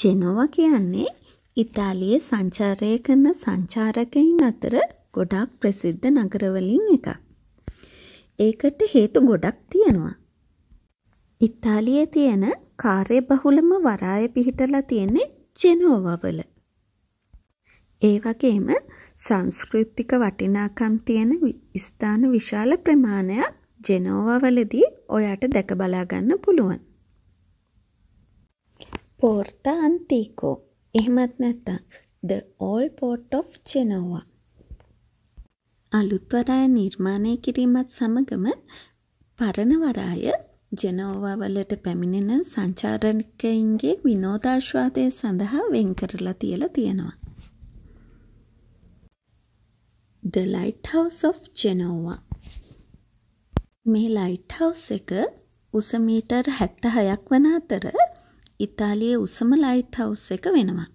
ජෙනොව කියන්නේ ඉතාලියේ සංචාරය කරන සංචාරකයින් අතර ගොඩක් ප්‍රසිද්ධ නගරවලින් එකක්. ඒකට හේතු ගොඩක් තියෙනවා. ඉතාලියේ තියෙන කාර්ය බහුලම වරාය පිහිටලා තියෙන්නේ ජෙනෝවවල. ඒ වගේම සංස්කෘතික වටිනාකම් තියෙන ස්ථාන විශාල ප්‍රමාණයක් ජෙනෝවවලදී ඔයාට දැක බලා ගන්න පුළුවන්. පෝර්ත අන්තීකෝ එහෙමත් නැත්තං the old port of Genoa අලුත්වරාය නිර්මාණය කිරීමත් සමගම පරණවරාය ජනෝවාවලට පැමිණෙන සංචාරකයින්ගේ විනෝදාශ්වාදය සඳහා වෙන් කරලා තියලා තියෙනවා. The Lighthouse of Genova මේ ලයිට්හවස් එක උසමීටර් හැත්ත හයක් වන අතර ඉතාලියේ උසම ලයිට් හවුස් එක වෙනවා.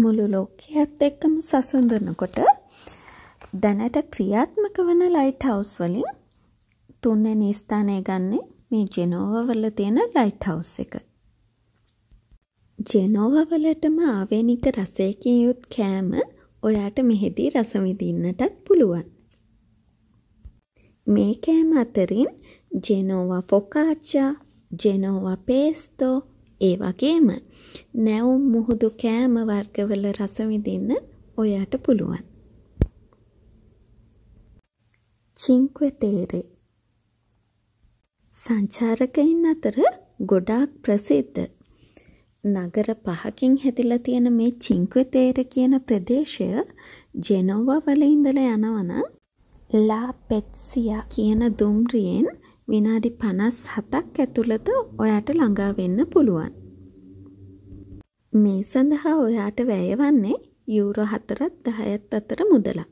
මුළු ලෝකයේත් එක්කම සසඳනකොට දැනට ක්‍රියාත්මක වන ලයිට් හවුස් වලින් තුන්වැනි ස්ථානය ගන්නේ මේ ජෙනෝව වල තියෙන ලයිට් හවුස් එක. ජෙනෝව වලටම ආවේනික රසයකින් යුත් කෑම ඔයාට මෙහිදී රස විඳින්නටත් පුළුවන්. මේ කෑම අතරින් ජෙනෝවා ෆොකාචා ජෙනෝවා පේස්තෝ ඒ වගේම නැවුම් මුහුදු කෑම වර්ගවල රසවිඳන්න ඔයාට පුළුවන්. චිංක්වතේරේ සංචාරකයින් අතර ගොඩාක් ප්‍රසිද්ධ නගර පහකින් හැදිලා තියෙන මේ චිංක්වතේර කියන ප්‍රදේශය ජෙනෝවා වල ඉඳලා යනවනම් ලා පෙත්සියා කියන දුම්රියෙන් විනාඩි 57ක් ඇතුළත ඔයාට ළඟා වෙන්න පුළුවන්. මේ සඳහා ඔයාට වැයවන්නේ යූරෝ 4ත් 10ත් අතර මුදලක්.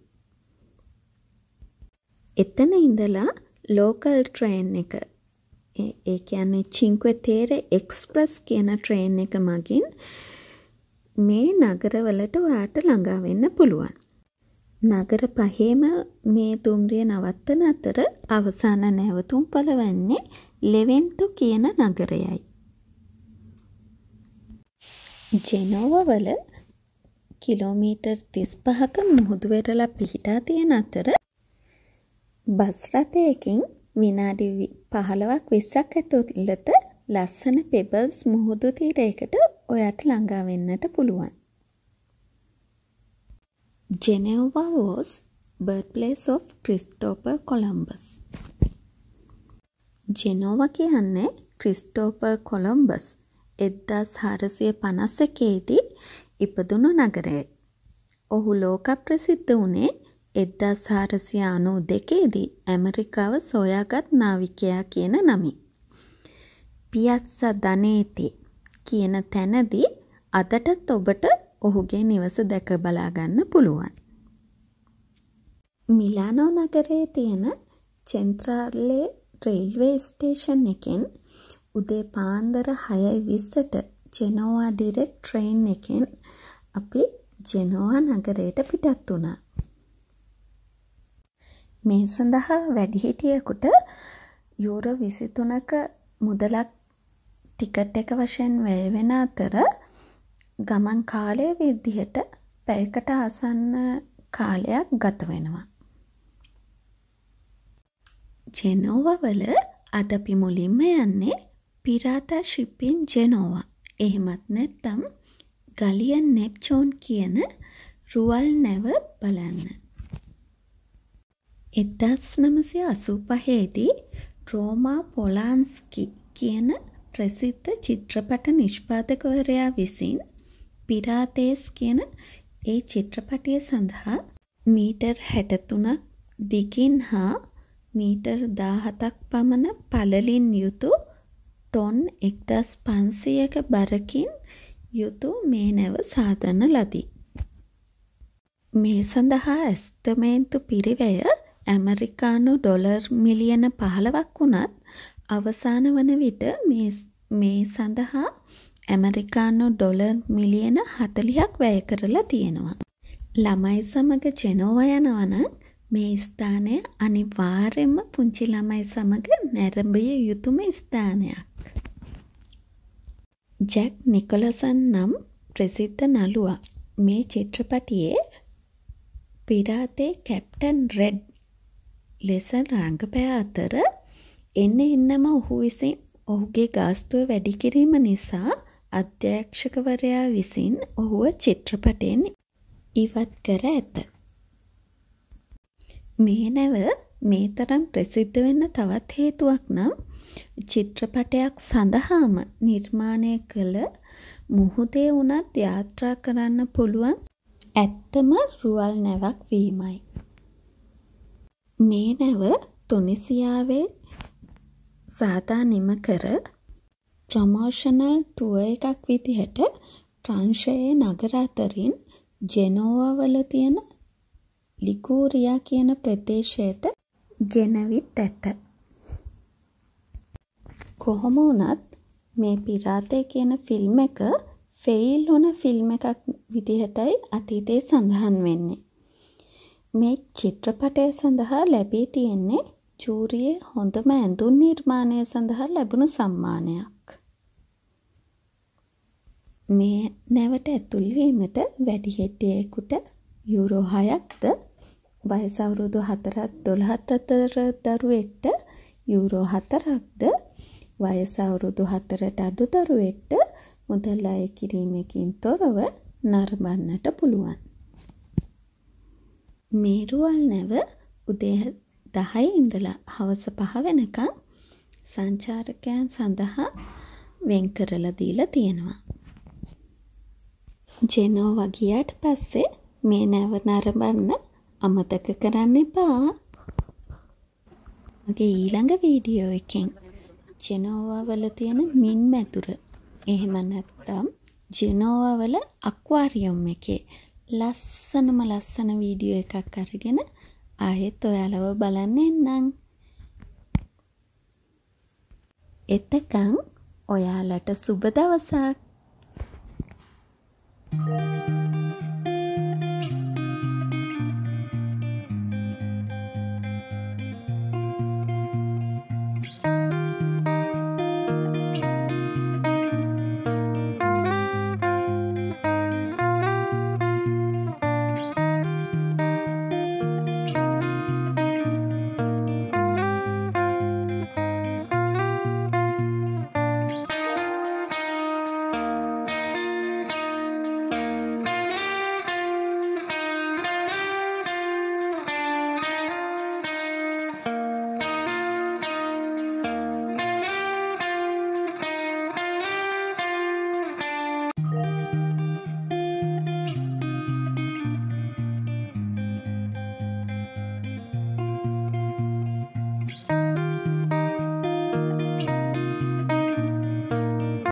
එතන ඉඳලා ලෝකල් ට්‍රේන් එක ඒ කියන්නේ චින්ක්වේ තේරේ එක්ස්ප්‍රස් කියන ට්‍රේන් එක මගින් මේ නගරවලට ඔයාට ළඟා වෙන්න පුළුවන්. නගර පහේම මේ දුම්රිය නවත්තන අතර අවසාන නැවතුම් පලවන්නේ ලෙවෙන්තු කියන නගරයයි. ජෙනෝවවල කිලෝමීටර් තිස් පහක මුහුදුවෙරලා පිහිටා තියෙන අතර බස්රථයකින් විනාඩි පහළවක් විස්සක් ඇතුළත ලස්සන පෙබල්ස් මුහුදු තීරයකට ඔයාට ළඟාවෙන්නට පුළුවන්. Geneva was birthplace of Christopher Columbus. Genoa කියන්නේ ක්‍රිස්ටෝපර් කොළොම්බස් එද්දස් හාරසිය පනස්ස එකේදී ඉපදුණු නගරය. ඔහු ලෝක ප්‍රසිද්ධ වනේ එද්දස් හාරසිය අනූ දෙකේදී ඇමරිකාව සොයාගත් නාවිකයා කියන නමි. පියත්ස ධනේති කියන තැනදී අදටත් ඔබට ඔහුගේ නිවස දැක බලාගන්න පුළුවන්. මිලානෝ නගරයේ තියෙන චෙන්ත්‍රාර්ලේ රේල්වේ ස්ටේෂන් එකෙන් උදේ පාන්දර හයයි විස්සට ජෙනෝවා ඩිරෙක් ට්‍රේන් එකෙන් අපි ජෙනෝවා නගරයට පිටත් වුණා. මේ සඳහා වැඩිහිටියකුට යුරෝ විසිතුනක මුදලක් ටිකට් එක වශයෙන් වැයවෙන අතර ගමන් කාලය විදිහට පැයකට ආසන්න කාලයක් ගත වෙනවා. ජෙනෝවවල අද අපි මුලින්ම යන්නේ පිරාතා ශිප්පින් ජෙනෝවා. එහෙමත් නැත්නම් ගලියන් නෙප්චෝන් කියන රුවල් නැව බලන්න. 1985දී රෝමා පොලාන්ස්කි කියන ප්‍රසිද්ධ චිත්‍රපට නිෂ්පාදකවරයා විසින් පිරාතේස් කියන ඒ චිත්‍රපටිය සඳහා මීටර් හැටතුනක් දිගින් හා මීටර් දාහතක් පමණ පලලින් යුතු ටොන් එක්දස් පන්සියක බරකින් යුතු මේ නැව සාධන ලදී. මේ සඳහා ඇස්තමේන්තු පිරිවැය ඇමරිකානු ඩොලර් මිලියන පහළවක් වුණත් අවසාන වන විට මේ සඳහා ඇමරිකානු ඩොලර් මිලියන හතලිහක් වැය කරලා තියෙනවා. ළමයි සමඟ ජෙනෝව යනවන මේ ස්ථානය අනිවාර්යෙන්ම පුංචි ළමයි සමඟ නැරඹිය යුතුම ස්ථානයක්. ජැක් නිකොලසන් නම් ප්‍රසිද්ධ නළුවා මේ චිත්‍රපටියේ පිරාතේ කැප්ටන් රෙඩ් ලෙස රංගපෑ අතර එන්න එන්නම ඔහු විසින් ඔහුගේ ගාස්තුව වැඩිකිරීම නිසා අධ්‍යක්ෂකවරයා විසින් ඔහුව චිත්‍රපටයෙන් ඉවත් කර ඇත. මේ නැව මේ තරම් ප්‍රසිද්ධ වෙන්න තවත් හේතුවක් නම් චිත්‍රපටයක් සඳහාම නිර්මාණය කළ මුහුදේ වුණත් යාත්‍රා කරන්න පුළුවන් ඇත්තම රුවල් නැවක් වීමයි. මේ නැව තුනිසියාවේ සාදා නිම කර ප්‍රමෝෂනල් ටුව එකක් විදිහට ප්‍රංශයේ නගර අතරින් ජෙනෝවා වල තියෙන ලිකූරියා කියන ප්‍රදේශයට ගෙනවිත් ඇත. කොහොම වුණත් මේ පිරාතය කියන ෆිල්ම් එක ෆෙයිල් වුණ ෆිල්ම් එකක් විදිහටයි අතීතයේ සඳහන් වෙන්නේ. මේ චිත්‍රපටය සඳහා ලැබී තියෙන්නේ චූරියේ හොඳම ඇඳුම් නිර්මාණය සඳහා ලැබුණු සම්මානයක්. මේ නැවට ඇතුල්වීමට වැඩිහෙටියෙකුට යුරෝ හයක්ද වයසවුරුදු හතරත් දොළහත් අතර දරුවෙට්ට යුරෝ හතරක්ද වයසවුරුදු හතරට අඩු දරුවෙට්ට මුදල් අය කිරීමකින් තොරව නර්බන්නට පුළුවන්. මේරුවල් නැව උදේ දහයි ඉඳලා හවස පහ වෙනකං සංචාරකයන් සඳහා වෙන් කරලා දීලා තියෙනවා. ජෙනෝ වගියාට පස්සේ මේ නැව නරඹන්න අමතක කරන්න එපා. මගේ ඊළඟ වීඩියෝ එකෙන් ජෙනෝවා වල තියෙන මින් මැදුර. එහෙම නැත්නම් ජෙනෝවා වල ඇක්වාරියම් එකේ ලස්සනම ලස්සන වීඩියෝ එකක් අරගෙන ආයෙත් ඔයාලව බලන්න එන්නම්. එතකන් ඔයාලට සුබ දවසක්.